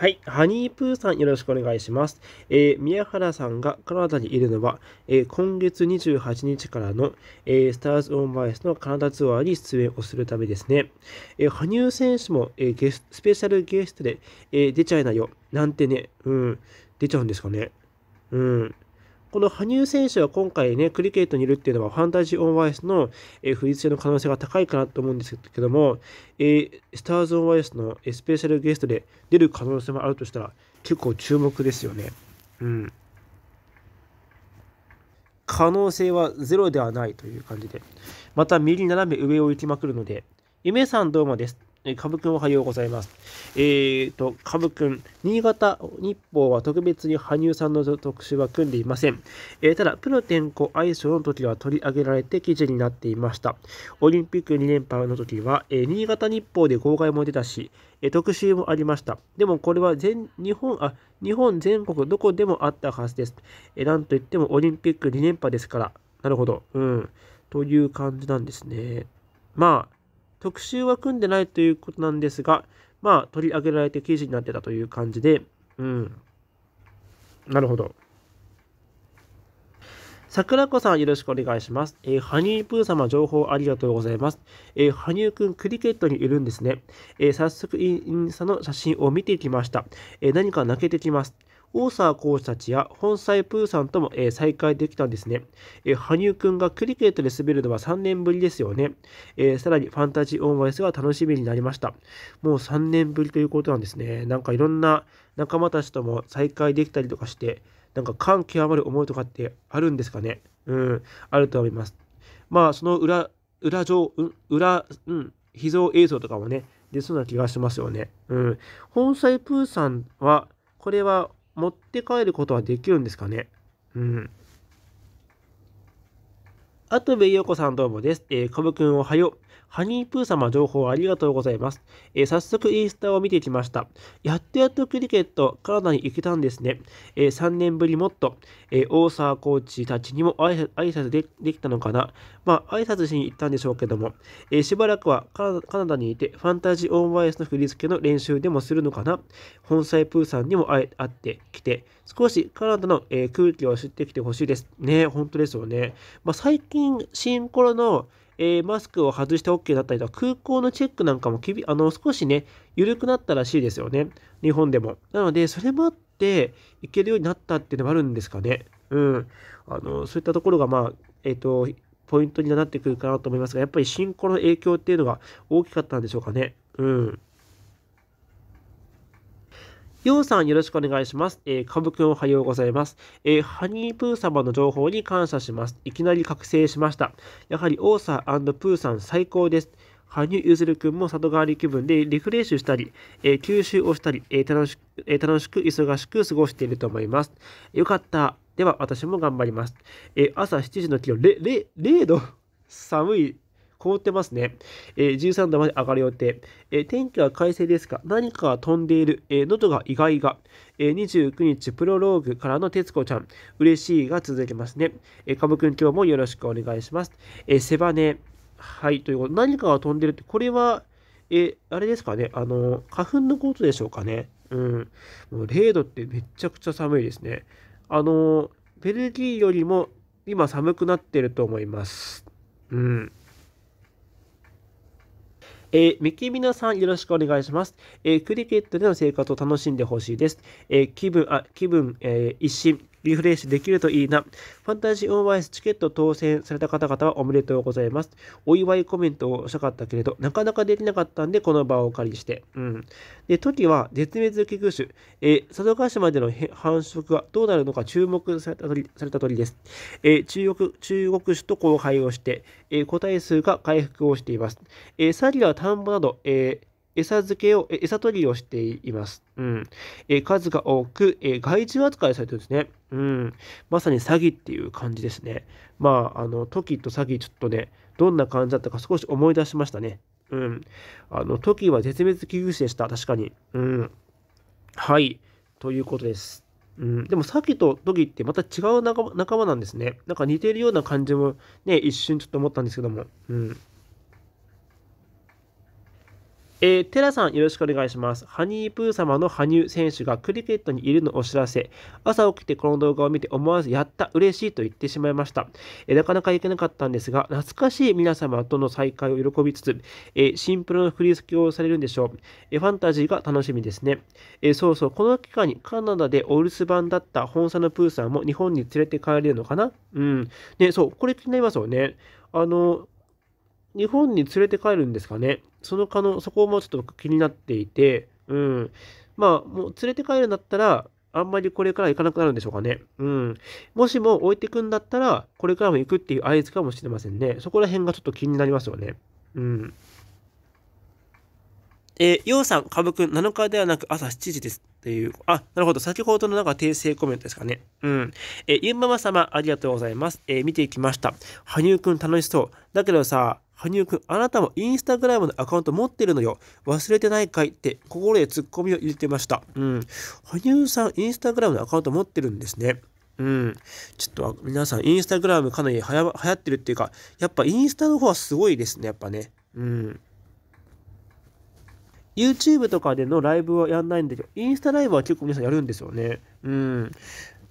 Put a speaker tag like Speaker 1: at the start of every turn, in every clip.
Speaker 1: はい。ハニープーさん、よろしくお願いします。えー、宮原さんがカナダにいるのは、えー、今月28日からの、えー、スターズ・オン・バイスのカナダツアーに出演をするためですね。え羽生選手も、えゲススペシャルゲストで、え出ちゃいなよ。なんてね、うん、出ちゃうんですかね。うん。この羽生選手は今回ね、クリケットにいるっていうのは、ファンタジー・オン・ワイスの、えー、不立性の可能性が高いかなと思うんですけども、えー、スターズ・オン・ワイスのスペシャルゲストで出る可能性もあるとしたら、結構注目ですよね。うん。可能性はゼロではないという感じで。また右斜め上を行きまくるので、夢さんどうもです。えブ株くんおはようございます。えっ、ー、と、ブくん、新潟日報は特別に羽生さんの特集は組んでいません。えー、ただ、プロ転向相性の時は取り上げられて記事になっていました。オリンピック2連覇の時は、えー、新潟日報で号外も出たし、え特集もありました。でもこれは全日本あ日本全国どこでもあったはずです。えなんといってもオリンピック2連覇ですから。なるほど。うん。という感じなんですね。まあ、特集は組んでないということなんですが、まあ、取り上げられて記事になってたという感じで、うん。なるほど。桜子さんよろしくお願いします。えー、羽生プー様情報ありがとうございます。えー、羽生くんクリケットにいるんですね。えー、早速インスタの写真を見てきました。え何か泣けてきます。大沢コーチたちや本妻プーさんとも、えー、再会できたんですね、えー、羽生くんがクリケットで滑るのは3年ぶりですよね、えー、さらにファンタジーオンバイスが楽しみになりましたもう3年ぶりということなんですねなんかいろんな仲間たちとも再会できたりとかしてなんか感極まる思いとかってあるんですかねうんあると思いますまあその裏裏上、うん、裏、うん、秘蔵映像とかもね、出そうな気がしますよね。うん。本妻プーさんは、これは持って帰ることはできるんですかねうん。あとべよこさんどうもです。えー、かぶくんおはよう。ハニープー様情報ありがとうございます。えー、早速インスタを見てきました。やっとやっとクリケット、カナダに行けたんですね。えー、3年ぶりもっと、えー、大沢コーチたちにも挨拶でできたのかな。まあ、挨拶しに行ったんでしょうけども、えしばらくはカナダにいて、ファンタジーオンバイアスの振り付けの練習でもするのかな。本妻プーさんにも会会ってきて、少しカナダの、え空気を知ってきてほしいです。ね、本当ですよね。まあ、最近、シンコロの、えー、マスクを外して OK だったりとか、空港のチェックなんかもきびあの少しね、緩くなったらしいですよね。日本でも。なので、それもあって、行けるようになったっていうのもあるんですかね。うん。あの、そういったところが、まあ、えっ、ー、と、ポイントになってくるかなと思いますが、やっぱり進行の影響っていうのが大きかったんでしょうかね。うん。ようさんよろしくお願いします。えー、かぶくんおはようございます。えー、ハニープー様の情報に感謝します。いきなり覚醒しました。やはりオーサープーさん最高です。羽生結弦君も里帰り気分でリフレッシュしたり、えー、吸収をしたり、えー、楽しく、えー、楽しく忙しく過ごしていると思います。よかった。では私も頑張ります。え朝7時の気温れ、れ、0度。寒い凍ってますね。えー、13度まで上がる予定。えー、天気は快晴ですが、何かが飛んでいる。えー、喉が意外が。えー、29日、プロローグからの徹子ちゃん。嬉しいが続きますね。えー、株くん今日もよろしくお願いします。えー、背はい、ということ。何かが飛んでるって、これは、えあれですかね、あの、花粉のことでしょうかね。うん。もう0度ってめちゃくちゃ寒いですね。あの、ベルギーよりも今寒くなってると思います。うん。えー、ミキミナさんよろしくお願いします。えー、クリケットでの生活を楽しんでほしいです。えー、気分、あ、気分、え一新、リフレッシュできるといいな。ファンタジーオンワイスチケット当選された方々はおめでとうございます。お祝いコメントをしたかったけれど、なかなかできなかったんで、この場をお借りして。うん。で、時は絶滅危惧種、え佐渡島での繁殖はどうなるのか注目された鳥された鳥です。え中国、中国種と交配をして、え個体数が回復をしています。えサリは田んぼなど、えー餌付けを、餌取りをしています。うん。え数が多く、え害獣扱いされてるんですね。うん。まさに詐欺っていう感じですね。まあ、あの、トキと詐欺、ちょっとね、どんな感じだったか少し思い出しましたね。うん。あの、トキは絶滅危惧種でした。確かに。うん。はい。ということです。うん、でもサキとドギってまた違う仲間なんですね。なんか似てるような感じもね、一瞬ちょっと思ったんですけども。うん。えー、テラさんよろしくお願いします。ハニープー様の羽生選手がクリケットにいるのお知らせ。朝起きてこの動画を見て思わずやった嬉しいと言ってしまいました。えー、なかなか行けなかったんですが、懐かしい皆様との再会を喜びつつ、えー、シンプルな振り付けをされるんでしょう。えファンタジーが楽しみですね。えそうそう、この期間にカナダでお留守番だった本社のプーさんも日本に連れて帰れるのかなうん。ね、そう、これ気になりますよね。あの、日本に連れて帰るんですかね。その可能、そこもちょっと僕気になっていて、うん。まあ、もう連れて帰るんだったら、あんまりこれから行かなくなるんでしょうかね。うん。もしも置いてくんだったら、これからも行くっていう合図かもしれませんね。そこら辺がちょっと気になりますよね。うん。えー、ようさん、かぶくん、7日ではなく朝7時です。という、あ、なるほど。先ほどのなんか訂正コメントですかね。うん。えー、ゆんママ様、ありがとうございます。えー、見ていきました。羽生くん楽しそう。だけどさ、羽生くん、あなたもインスタグラムのアカウント持ってるのよ。忘れてないかいって、心でツッコミを入れてました。うん。羽生さん、インスタグラムのアカウント持ってるんですね。うん。ちょっと皆さん、インスタグラムかなり流行ってるっていうか、やっぱインスタの方はすごいですね、やっぱね。うん。YouTube とかでのライブはやんないんだけど、インスタライブは結構皆さんやるんですよね。うん。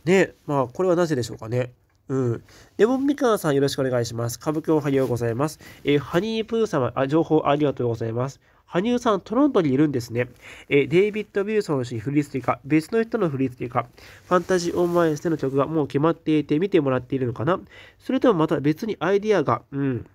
Speaker 1: ね、まあ、これはなぜでしょうかね。うん。レモンみかんさんよろしくお願いします。歌舞伎おはようございます。えー、ハニープー様あ、情報ありがとうございます。羽生さん、トロントにいるんですね。えー、デイビッド・ビューソン氏振り付けか、別の人の振り付けか、ファンタジー・オン・マインステの曲がもう決まっていて見てもらっているのかなそれともまた別にアイディアが、うん。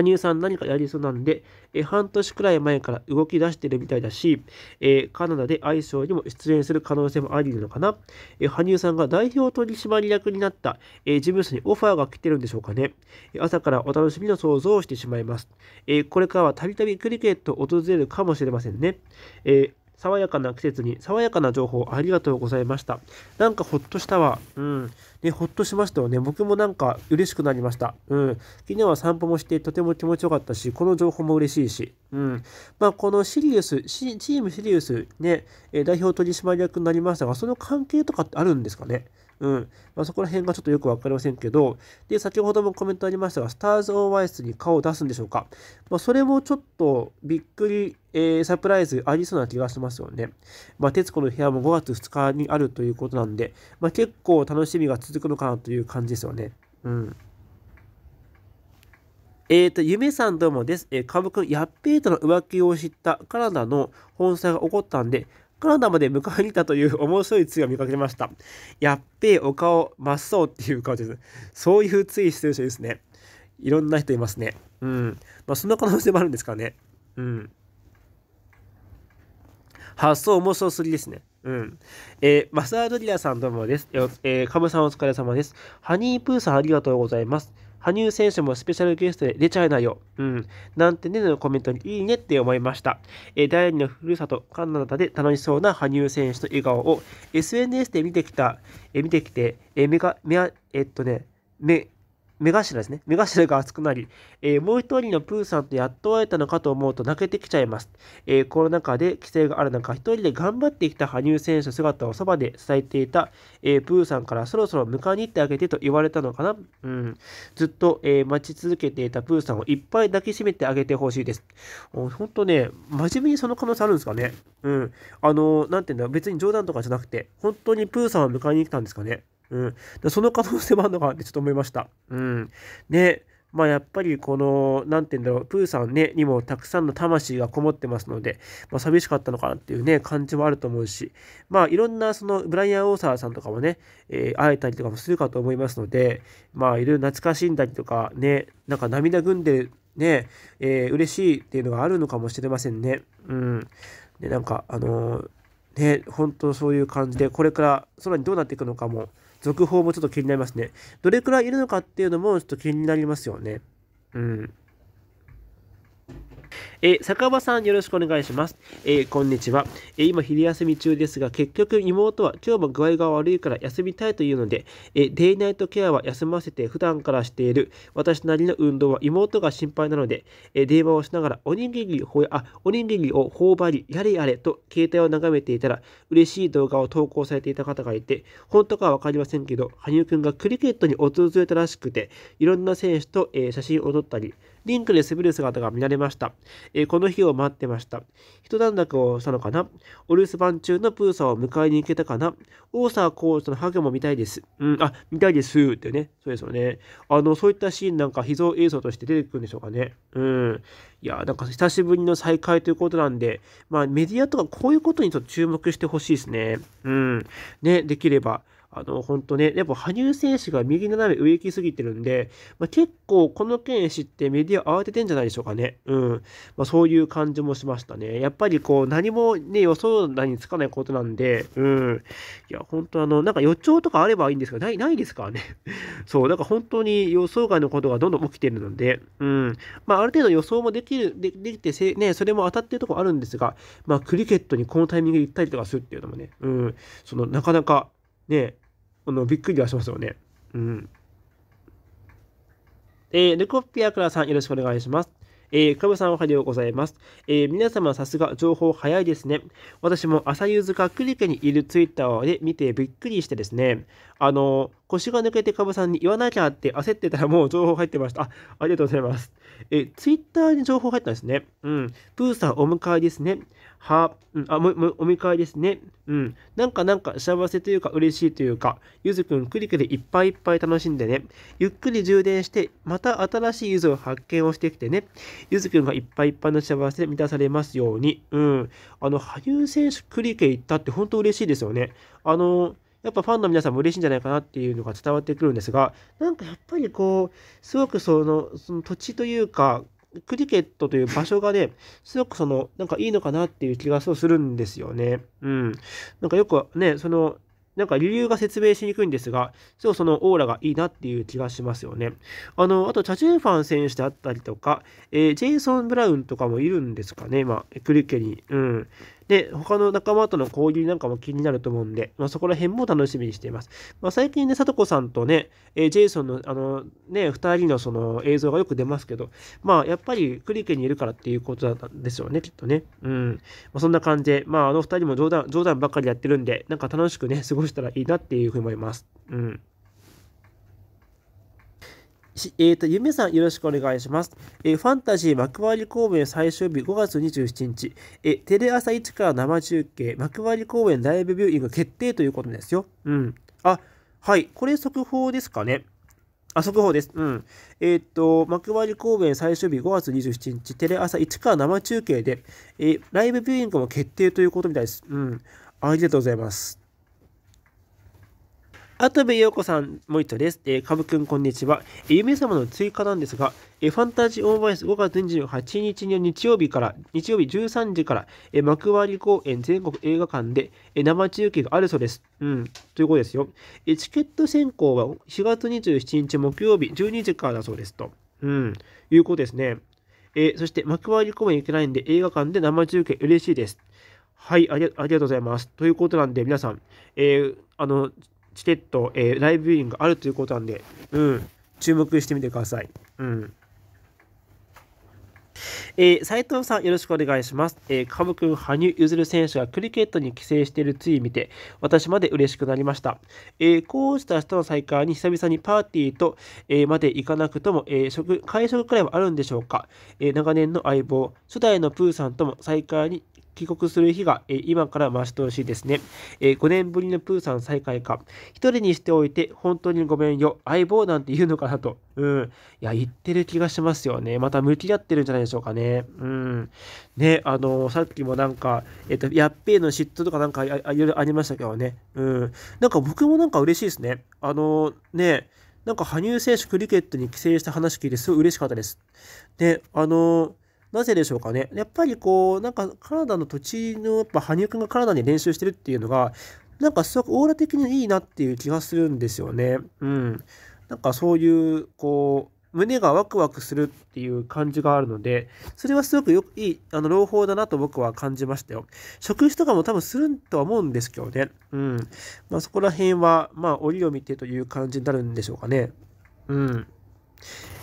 Speaker 1: 羽生さん何かやりそうなんで、え半年くらい前から動き出してるみたいだし、えカナダでアイショーにも出演する可能性もありるのかな、え羽生さんが代表取締役になった、え事務所にオファーが来てるんでしょうかね。朝からお楽しみの想像をしてしまいます。えこれからはたびたびクリケットを訪れるかもしれませんね。え爽やかな季節に爽やかな情報ありがとうございました。なんかほっとしたわ。うん。ね、ほっとしましたよね。僕もなんか嬉しくなりました。うん。昨日は散歩もしてとても気持ちよかったし、この情報も嬉しいし。うん。まあ、このシリウス、チームシリウスね、代表取締役になりましたが、その関係とかってあるんですかねうんまあ、そこら辺がちょっとよく分かりませんけど、で、先ほどもコメントありましたが、スターズ・オン・ワイスに顔を出すんでしょうか。まあ、それもちょっとびっくり、えー、サプライズありそうな気がしますよね。まあ、徹子の部屋も5月2日にあるということなんで、まあ、結構楽しみが続くのかなという感じですよね。うん。えっ、ー、と、ゆめさんどうもです。えー、カム君、やっぺーとの浮気を知ったカナダの本妻が起こったんで、カナダまで迎えに来たという面白いツイを見かけました。やっべえ、お顔、真っ青っていう顔です。そういうツイしてる人ですね。いろんな人いますね。うん。まあ、そんな可能性もあるんですかね。うん。発想面白すぎですね。うん。えー、マタードリアさんどうもです。えー、カムさんお疲れ様です。ハニープーさんありがとうございます。羽生選手もスペシャルゲストで出ちゃいなよ。うん。なんてねのコメントにいいねって思いました。え第二のふるさと、カナダで楽しそうな羽生選手の笑顔を SNS で見てきた、え見てきて、え目が、目は、えっとね、目、目頭ですね。目頭が熱くなり、えー、もう一人のプーさんとやっと会えたのかと思うと泣けてきちゃいます。えー、コロナ禍で規制がある中、一人で頑張ってきた羽生選手の姿をそばで伝えていた、えー、プーさんからそろそろ迎えに行ってあげてと言われたのかな。うん。ずっと、え待ち続けていたプーさんをいっぱい抱きしめてあげてほしいです。ほんとね、真面目にその可能性あるんですかね。うん。あの、なんていうんだ、別に冗談とかじゃなくて、本当にプーさんを迎えに来たんですかね。うん、でその可能性もあるのかってちょっと思いました。うん、ねまあやっぱりこの、何て言うんだろう、プーさんね、にもたくさんの魂がこもってますので、まあ寂しかったのかなっていうね、感じもあると思うし、まあいろんなその、ブライアン・オーサーさんとかもね、えー、会えたりとかもするかと思いますので、まあいろいろ懐かしんだりとかね、なんか涙ぐんでね、えー、嬉しいっていうのがあるのかもしれませんね。うん。で、なんか、あのーね、本当そういう感じで、これからさらにどうなっていくのかも、続報もちょっと気になりますね。どれくらいいるのかっていうのもちょっと気になりますよね。うん。えー、坂場さんよろしくお願いします。えー、こんにちは。えー、今昼休み中ですが、結局妹は今日も具合が悪いから休みたいというので、えデイナイトケアは休ませて普段からしている私なりの運動は妹が心配なので、え電話をしながらおにぎりほあおにぎりを頬張り、やれやれと携帯を眺めていたら、嬉しい動画を投稿されていた方がいて、本当かはわかりませんけど、羽生くんがクリケットに訪れたらしくて、いろんな選手と、え写真を撮ったり、リンクで滑る姿が見られました。えー、この日を待ってました。一段落をしたのかなお留守番中のプーさんを迎えに行けたかな大沢コーチとのハグも見たいです。うん、あ、見たいですってね。そうですよね。あの、そういったシーンなんか秘蔵映像として出てくるんでしょうかね。うん。いや、なんか久しぶりの再会ということなんで、まあメディアとかこういうことにちょっと注目してほしいですね。うん。ね、できれば。あの、本当ね、やっぱ羽生選手が右斜め上行きすぎてるんで、まあ、結構この件知ってメディア慌ててんじゃないでしょうかね。うん。まあ、そういう感じもしましたね。やっぱりこう、何もね、予想だにつかないことなんで、うん。いや、本当あの、なんか予兆とかあればいいんですけど、ない、ないですからね。そう、だから本当に予想外のことがどんどん起きてるので、うん。まあ、ある程度予想もできる、でできてせ、ね、それも当たってるとこあるんですが、まあ、クリケットにこのタイミングで行ったりとかするっていうのもね、うん。その、なかなか、ね、あのびっくりはしますよね。うん。えー、レコピアクラさん、よろしくお願いします。えー、カブさんおはようございます。えー、皆様さすが情報早いですね。私も朝夕塚クリケにいるツイッターで見てびっくりしてですね、あの、腰が抜けてカブさんに言わなきゃって焦ってたらもう情報入ってました。あありがとうございます。え、ツイッターに情報入ったんですね。うん。プーさんお迎えですね。は、うん、あ、も、も、お迎えですね。うん。なんかなんか幸せというか嬉しいというか、ゆずくんクリクでいっぱいいっぱい楽しんでね。ゆっくり充電して、また新しいゆずを発見をしてきてね。ゆずくんがいっぱいいっぱいの幸せで満たされますように。うん。あの、羽生選手クリケ行ったって本当嬉しいですよね。あのやっぱファンの皆さんも嬉しいんじゃないかなっていうのが伝わってくるんですが、なんかやっぱりこう、すごくその、その土地というか、クリケットという場所がね、すごくその、なんかいいのかなっていう気がそうするんですよね。うん。なんかよくね、その、なんか理由が説明しにくいんですが、すごそのオーラがいいなっていう気がしますよね。あの、あと、チャ・ジュンファン選手であったりとか、えー、ジェイソン・ブラウンとかもいるんですかね、まあ、クリケに。うん。で、他の仲間との交流なんかも気になると思うんで、まあ、そこら辺も楽しみにしています。まあ、最近ね、とこさんとね、えー、ジェイソンの、あの、ね、2人のその映像がよく出ますけど、まあ、やっぱりクリケにいるからっていうことだったんですよね、きっとね。うん。まあ、そんな感じで、まあ、あの2人も冗談、冗談ばっかりやってるんで、なんか楽しくね、過ごしたらいいなっていうふうに思います。うん。えっ、ー、と、ゆめさんよろしくお願いします。えー、ファンタジー幕張公演最終日5月27日、えー、テレ朝1から生中継、幕張公演ライブビューイング決定ということですよ。うん。あ、はい。これ速報ですかね。あ、速報です。うん。えっ、ー、と、幕張公演最終日5月27日、テレ朝1から生中継で、えライブビューイングも決定ということみたいです。うん。ありがとうございます。跡部陽子さん、もいとです。えー、かぶくん、こんにちは。えー、夢様の追加なんですが、えー、ファンタジーオーバイス5月28日の日曜日から、日曜日13時から、えー、幕張公演全国映画館で、えー、生中継があるそうです。うん、ということですよ。えー、チケット選考は4月27日木曜日12時からだそうですと。うん、いうことですね。えー、そして、幕張公演行けないんで、映画館で生中継嬉しいです。はいあり、ありがとうございます。ということなんで、皆さん、えー、あの、チケット、えー、ライブビューイングあるということなんで、うん、注目してみてください。うん。えー、斉藤さん、よろしくお願いします。えー、カム君、羽生結弦選手がクリケットに帰省しているつい見て、私まで嬉しくなりました。えー、こうした人の再会に久々にパーティーと、えー、まで行かなくとも、えー、食会食くらいはあるんでしょうか、えー、長年の相棒、初代のプーさんとも再会に帰国する日が、え今からしてほしいですね、え5年ぶりのプーさん再会か。一人にしておいて本当にごめんよ。相棒なんて言うのかなと。うん。いや、言ってる気がしますよね。また向き合ってるんじゃないでしょうかね。うん。ね、あのー、さっきもなんか、えっ、と、やっぺーの嫉妬とかなんかいろいろありましたけどね。うん。なんか僕もなんか嬉しいですね。あのー、ね、なんか羽生選手クリケットに帰省した話聞いてすごい嬉しかったです。で、あのーなぜでしょうかね。やっぱりこう、なんかカナダの土地の、やっぱ羽生くんがカナダに練習してるっていうのが、なんかすごくオーラ的にいいなっていう気がするんですよね。うん。なんかそういう、こう、胸がワクワクするっていう感じがあるので、それはすごくよくいい、あの、朗報だなと僕は感じましたよ。職種とかも多分するんとは思うんですけどね。うん。まあそこら辺は、まあ折を見てという感じになるんでしょうかね。うん。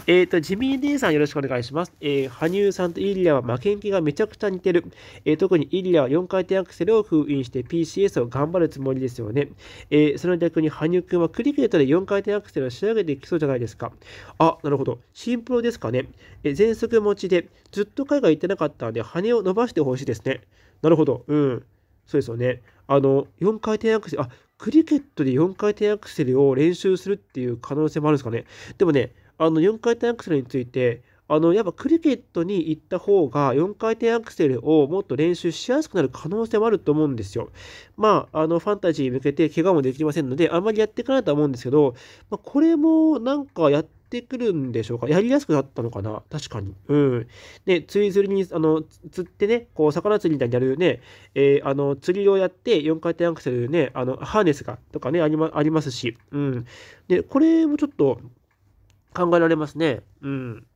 Speaker 1: えっ、ー、と、ジミー姉さんよろしくお願いします。えー、羽生さんとイリアは負けん気がめちゃくちゃ似てる。えー、特にイリアは4回転アクセルを封印して PCS を頑張るつもりですよね。えー、その逆に羽生くんはクリケットで4回転アクセルを仕上げていきそうじゃないですか。あ、なるほど。シンプルですかね。えー、全速持ちで、ずっと海外行ってなかったんで、羽を伸ばしてほしいですね。なるほど。うん。そうですよね。あの、4回転アクセル、あ、クリケットで4回転アクセルを練習するっていう可能性もあるんですかね。でもね、あの4回転アクセルについてあのやっぱクリケットに行った方が4回転アクセルをもっと練習しやすくなる可能性もあると思うんですよ。まあ、あのファンタジーに向けて怪我もできませんので、あんまりやっていかないとは思うんですけど、まあ、これもなんかやってくるんでしょうか。やりやすくなったのかな確かに。うん。で、釣り釣りに、あの、釣ってね、こう、魚釣りみたいにやるね、えー、あの、釣りをやって4回転アクセルね、あの、ハーネスがとかね、ありありますし、うん。で、これもちょっと、考えられますね。うん。